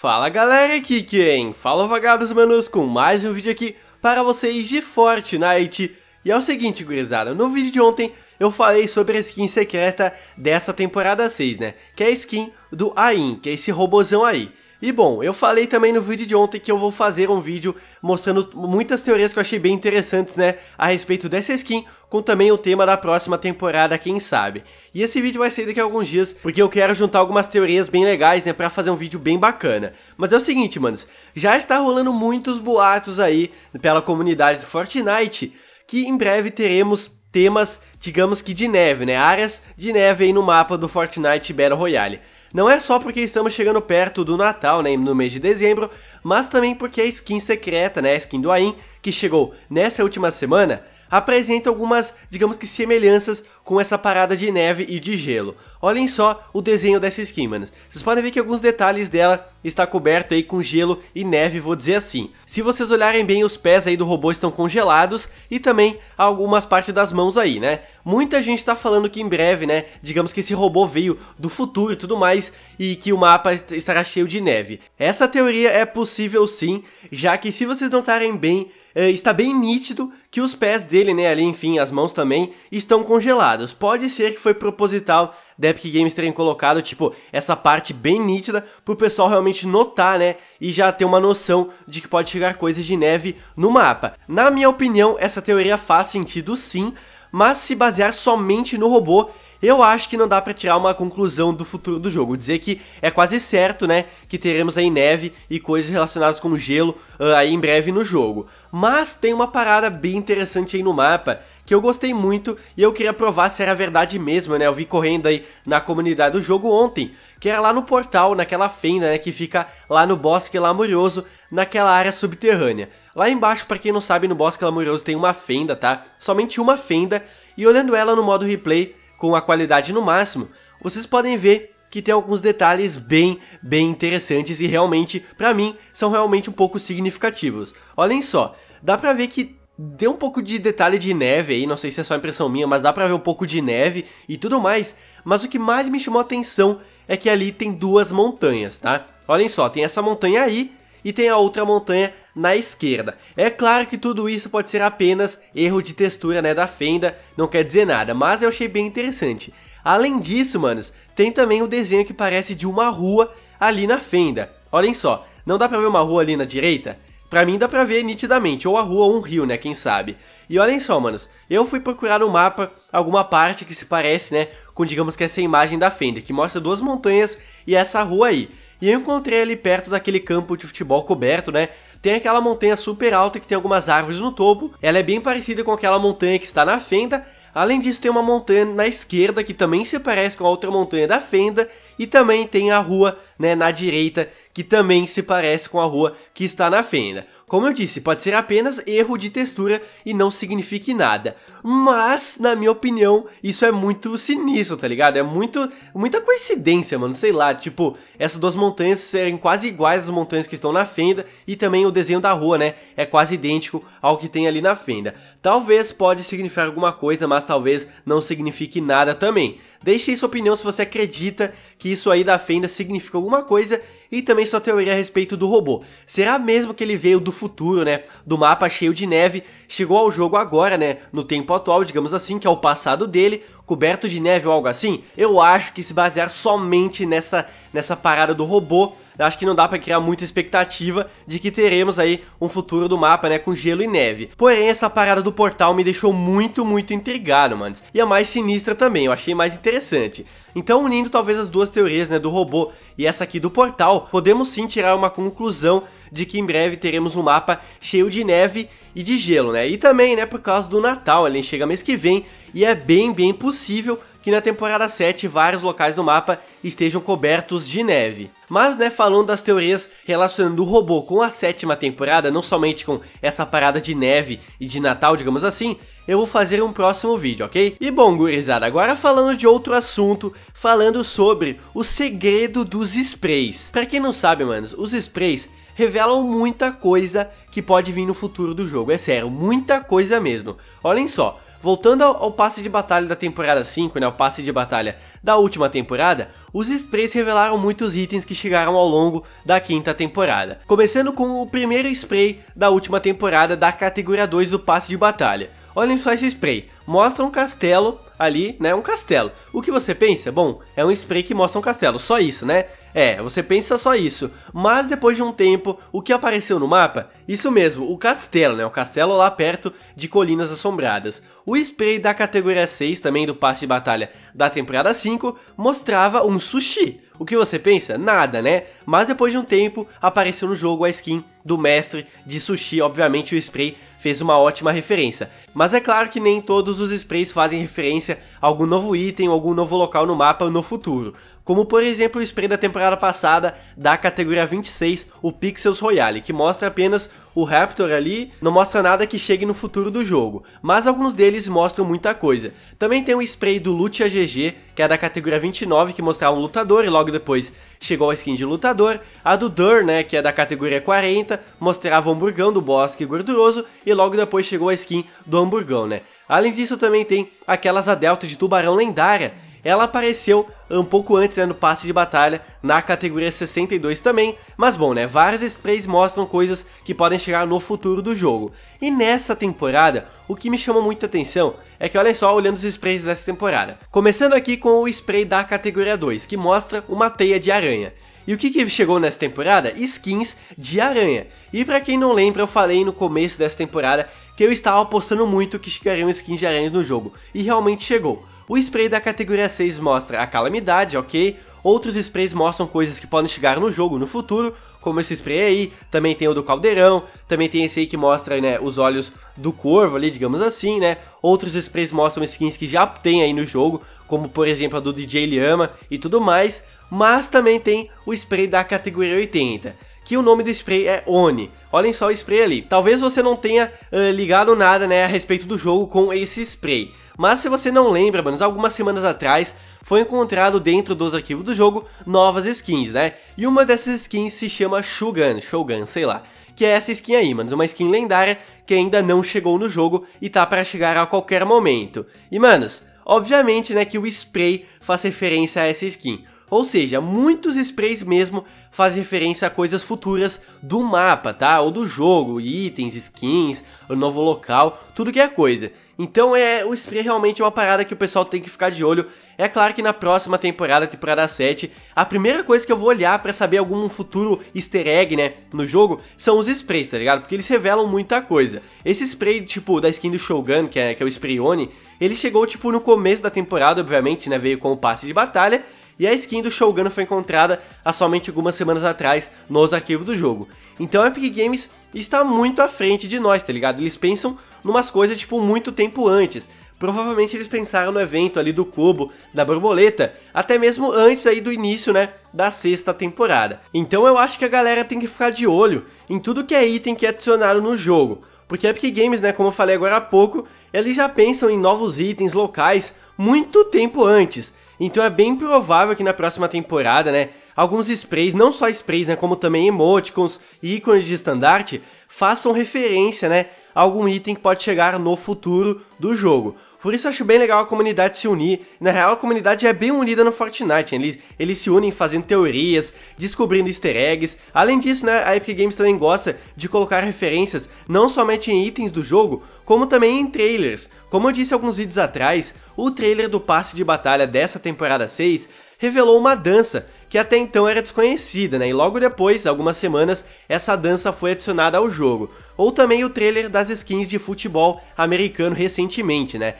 Fala galera, aqui quem? Fala vagabos manos com mais um vídeo aqui para vocês de Fortnite E é o seguinte gurizada, no vídeo de ontem eu falei sobre a skin secreta dessa temporada 6 né Que é a skin do Ain, que é esse robozão aí e bom, eu falei também no vídeo de ontem que eu vou fazer um vídeo mostrando muitas teorias que eu achei bem interessantes, né, a respeito dessa skin, com também o tema da próxima temporada, quem sabe. E esse vídeo vai sair daqui a alguns dias, porque eu quero juntar algumas teorias bem legais, né, pra fazer um vídeo bem bacana. Mas é o seguinte, manos, já está rolando muitos boatos aí pela comunidade do Fortnite, que em breve teremos temas, digamos que de neve, né, áreas de neve aí no mapa do Fortnite Battle Royale. Não é só porque estamos chegando perto do Natal, né, no mês de dezembro, mas também porque a skin secreta, né, a skin do Ain, que chegou nessa última semana, apresenta algumas, digamos que semelhanças com essa parada de neve e de gelo. Olhem só o desenho dessa skin, mano. Vocês podem ver que alguns detalhes dela está coberto aí com gelo e neve, vou dizer assim. Se vocês olharem bem, os pés aí do robô estão congelados e também algumas partes das mãos aí, né? Muita gente está falando que em breve, né, digamos que esse robô veio do futuro e tudo mais e que o mapa estará cheio de neve. Essa teoria é possível sim, já que se vocês notarem bem, é, está bem nítido que os pés dele, né, ali, enfim, as mãos também, estão congelados. Pode ser que foi proposital da Epic Games terem colocado, tipo, essa parte bem nítida pro pessoal realmente notar, né, e já ter uma noção de que pode chegar coisas de neve no mapa. Na minha opinião, essa teoria faz sentido sim, mas se basear somente no robô, eu acho que não dá para tirar uma conclusão do futuro do jogo, dizer que é quase certo, né, que teremos aí neve e coisas relacionadas com gelo uh, aí em breve no jogo. Mas tem uma parada bem interessante aí no mapa, que eu gostei muito e eu queria provar se era verdade mesmo, né? Eu vi correndo aí na comunidade do jogo ontem, que era lá no portal, naquela fenda, né, que fica lá no Bosque Lamurioso, naquela área subterrânea. Lá embaixo, para quem não sabe, no Bosque Lamurioso tem uma fenda, tá? Somente uma fenda, e olhando ela no modo replay, com a qualidade no máximo, vocês podem ver que tem alguns detalhes bem, bem interessantes e realmente, para mim, são realmente um pouco significativos. Olhem só, dá pra ver que deu um pouco de detalhe de neve aí, não sei se é só impressão minha, mas dá pra ver um pouco de neve e tudo mais, mas o que mais me chamou a atenção é que ali tem duas montanhas, tá? Olhem só, tem essa montanha aí e tem a outra montanha na esquerda. É claro que tudo isso pode ser apenas erro de textura, né, da fenda, não quer dizer nada, mas eu achei bem interessante. Além disso, manos, tem também o desenho que parece de uma rua ali na fenda. Olhem só, não dá pra ver uma rua ali na direita? Pra mim dá pra ver nitidamente, ou a rua ou um rio, né, quem sabe. E olhem só, manos, eu fui procurar no mapa alguma parte que se parece, né, com digamos que essa imagem da fenda, que mostra duas montanhas e essa rua aí. E eu encontrei ali perto daquele campo de futebol coberto, né, tem aquela montanha super alta que tem algumas árvores no topo, ela é bem parecida com aquela montanha que está na fenda, Além disso, tem uma montanha na esquerda que também se parece com a outra montanha da Fenda e também tem a rua né, na direita que também se parece com a rua que está na Fenda. Como eu disse, pode ser apenas erro de textura e não signifique nada. Mas, na minha opinião, isso é muito sinistro, tá ligado? É muito muita coincidência, mano. Sei lá, tipo, essas duas montanhas serem quase iguais às montanhas que estão na fenda e também o desenho da rua, né? É quase idêntico ao que tem ali na fenda. Talvez pode significar alguma coisa, mas talvez não signifique nada também. Deixe aí sua opinião se você acredita que isso aí da fenda significa alguma coisa e também sua teoria a respeito do robô. Será mesmo que ele veio do futuro, né? Do mapa cheio de neve, chegou ao jogo agora, né? No tempo atual, digamos assim, que é o passado dele, coberto de neve ou algo assim? Eu acho que se basear somente nessa, nessa parada do robô acho que não dá para criar muita expectativa de que teremos aí um futuro do mapa, né, com gelo e neve. Porém, essa parada do portal me deixou muito, muito intrigado, mano. E a mais sinistra também, eu achei mais interessante. Então, unindo talvez as duas teorias, né, do robô e essa aqui do portal, podemos sim tirar uma conclusão de que em breve teremos um mapa cheio de neve e de gelo, né? E também, né, por causa do Natal, ele chega mês que vem e é bem, bem possível que na temporada 7 vários locais do mapa estejam cobertos de neve. Mas, né, falando das teorias relacionando o robô com a sétima temporada, não somente com essa parada de neve e de Natal, digamos assim, eu vou fazer um próximo vídeo, ok? E bom, gurizada, agora falando de outro assunto, falando sobre o segredo dos sprays. Pra quem não sabe, manos, os sprays revelam muita coisa que pode vir no futuro do jogo, é sério, muita coisa mesmo. Olhem só, Voltando ao, passe de batalha da temporada 5, né, o passe de batalha da última temporada, os sprays revelaram muitos itens que chegaram ao longo da quinta temporada. Começando com o primeiro spray da última temporada da categoria 2 do passe de batalha. Olhem só esse spray. Mostra um castelo ali, né? Um castelo. O que você pensa? Bom, é um spray que mostra um castelo, só isso, né? É, você pensa só isso. Mas depois de um tempo, o que apareceu no mapa? Isso mesmo, o castelo, né? O castelo lá perto de Colinas Assombradas. O spray da categoria 6, também do passe de batalha da temporada 5, mostrava um sushi. O que você pensa? Nada, né? Mas depois de um tempo, apareceu no jogo a skin do mestre de sushi, obviamente o spray fez uma ótima referência. Mas é claro que nem todos os sprays fazem referência a algum novo item, algum novo local no mapa no futuro como por exemplo o spray da temporada passada da categoria 26, o Pixels Royale, que mostra apenas o Raptor ali, não mostra nada que chegue no futuro do jogo, mas alguns deles mostram muita coisa. Também tem o spray do Lute AGG, que é da categoria 29, que mostrava um lutador e logo depois chegou a skin de lutador, a do Dur, né, que é da categoria 40, mostrava o hamburgão do bosque gorduroso e logo depois chegou a skin do hamburgão, né. Além disso também tem aquelas a de tubarão lendária, ela apareceu um pouco antes né, no passe de batalha, na categoria 62 também, mas bom, né, várias sprays mostram coisas que podem chegar no futuro do jogo. E nessa temporada, o que me chamou muita atenção é que olha só olhando os sprays dessa temporada. Começando aqui com o spray da categoria 2, que mostra uma teia de aranha. E o que, que chegou nessa temporada? Skins de aranha. E para quem não lembra, eu falei no começo dessa temporada que eu estava apostando muito que chegariam skins de aranha no jogo, e realmente chegou. O spray da categoria 6 mostra a calamidade, ok? Outros sprays mostram coisas que podem chegar no jogo no futuro, como esse spray aí, também tem o do caldeirão, também tem esse aí que mostra, né, os olhos do corvo ali, digamos assim, né? Outros sprays mostram skins que já tem aí no jogo, como por exemplo a do DJ Liama e tudo mais, mas também tem o spray da categoria 80 que o nome do spray é Oni. Olhem só o spray ali. Talvez você não tenha uh, ligado nada né, a respeito do jogo com esse spray. Mas se você não lembra, manos, algumas semanas atrás foi encontrado dentro dos arquivos do jogo novas skins, né? E uma dessas skins se chama Shogun, Shogun, sei lá. Que é essa skin aí, manos, uma skin lendária que ainda não chegou no jogo e tá para chegar a qualquer momento. E, manos, obviamente, né, que o spray faz referência a essa skin. Ou seja, muitos sprays mesmo fazem referência a coisas futuras do mapa, tá? Ou do jogo, itens, skins, novo local, tudo que é coisa. Então é o spray realmente é uma parada que o pessoal tem que ficar de olho. É claro que na próxima temporada, temporada 7, a primeira coisa que eu vou olhar para saber algum futuro easter egg, né, no jogo, são os sprays, tá ligado? Porque eles revelam muita coisa. Esse spray, tipo, da skin do Shogun, que é, que é o spray Oni, ele chegou, tipo, no começo da temporada, obviamente, né, veio com o passe de batalha, e a skin do Shogun foi encontrada há somente algumas semanas atrás nos arquivos do jogo. Então a Epic Games está muito à frente de nós, tá ligado? Eles pensam numas coisas tipo muito tempo antes. Provavelmente eles pensaram no evento ali do cubo, da borboleta, até mesmo antes aí do início, né, da sexta temporada. Então eu acho que a galera tem que ficar de olho em tudo que é item que é adicionaram no jogo, porque a Epic Games, né, como eu falei agora há pouco, eles já pensam em novos itens locais muito tempo antes. Então é bem provável que na próxima temporada, né, alguns sprays, não só sprays, né, como também emoticons e ícones de estandarte, façam referência, né, a algum item que pode chegar no futuro do jogo. Por isso eu acho bem legal a comunidade se unir. Na real, a comunidade é bem unida no Fortnite. Eles, eles se unem fazendo teorias, descobrindo easter eggs. Além disso, né, a Epic Games também gosta de colocar referências não somente em itens do jogo, como também em trailers. Como eu disse alguns vídeos atrás, o trailer do passe de batalha dessa temporada 6 revelou uma dança que até então era desconhecida, né? E logo depois, algumas semanas, essa dança foi adicionada ao jogo ou também o trailer das skins de futebol americano recentemente, né?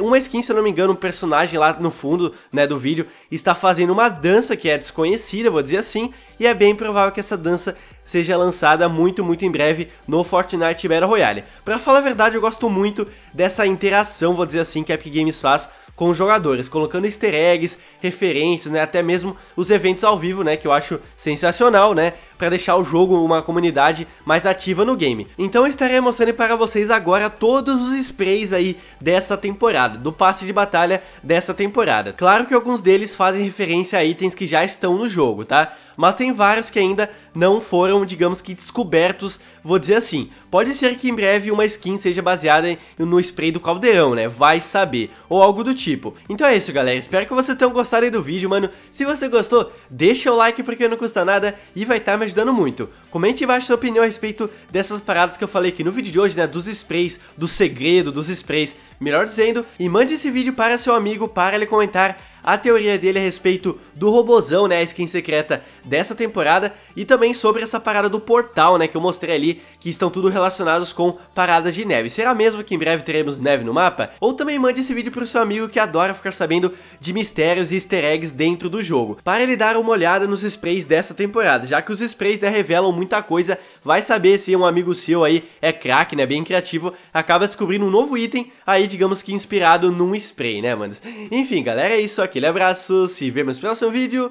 uma skin, se eu não me engano, um personagem lá no fundo né, do vídeo está fazendo uma dança que é desconhecida, vou dizer assim, e é bem provável que essa dança seja lançada muito, muito em breve no Fortnite Battle Royale. Pra falar a verdade, eu gosto muito dessa interação, vou dizer assim, que a Epic Games faz com os jogadores, colocando easter eggs, referências, né, até mesmo os eventos ao vivo, né, que eu acho sensacional, né, para deixar o jogo uma comunidade mais ativa no game. Então eu estarei mostrando para vocês agora todos os sprays aí dessa temporada, do passe de batalha dessa temporada. Claro que alguns deles fazem referência a itens que já estão no jogo, tá? mas tem vários que ainda não foram, digamos que, descobertos, vou dizer assim. Pode ser que em breve uma skin seja baseada no spray do caldeirão, né? Vai saber, ou algo do tipo. Então é isso, galera. Espero que vocês tenham gostado aí do vídeo, mano. Se você gostou, deixa o like porque não custa nada e vai estar tá me ajudando muito. Comente embaixo sua opinião a respeito dessas paradas que eu falei aqui no vídeo de hoje, né? Dos sprays, do segredo dos sprays, melhor dizendo. E mande esse vídeo para seu amigo para ele comentar a teoria dele é a respeito do robozão, né, a skin secreta dessa temporada, e também sobre essa parada do portal, né, que eu mostrei ali, que estão tudo relacionados com paradas de neve. Será mesmo que em breve teremos neve no mapa? Ou também mande esse vídeo pro seu amigo que adora ficar sabendo de mistérios e easter eggs dentro do jogo, para ele dar uma olhada nos sprays dessa temporada, já que os sprays né, revelam muita coisa, vai saber se um amigo seu aí é craque, né, bem criativo, acaba descobrindo um novo item aí, digamos que inspirado num spray, né, manos? Enfim, galera, é isso, aquele é abraço, se vemos no próximo vídeo,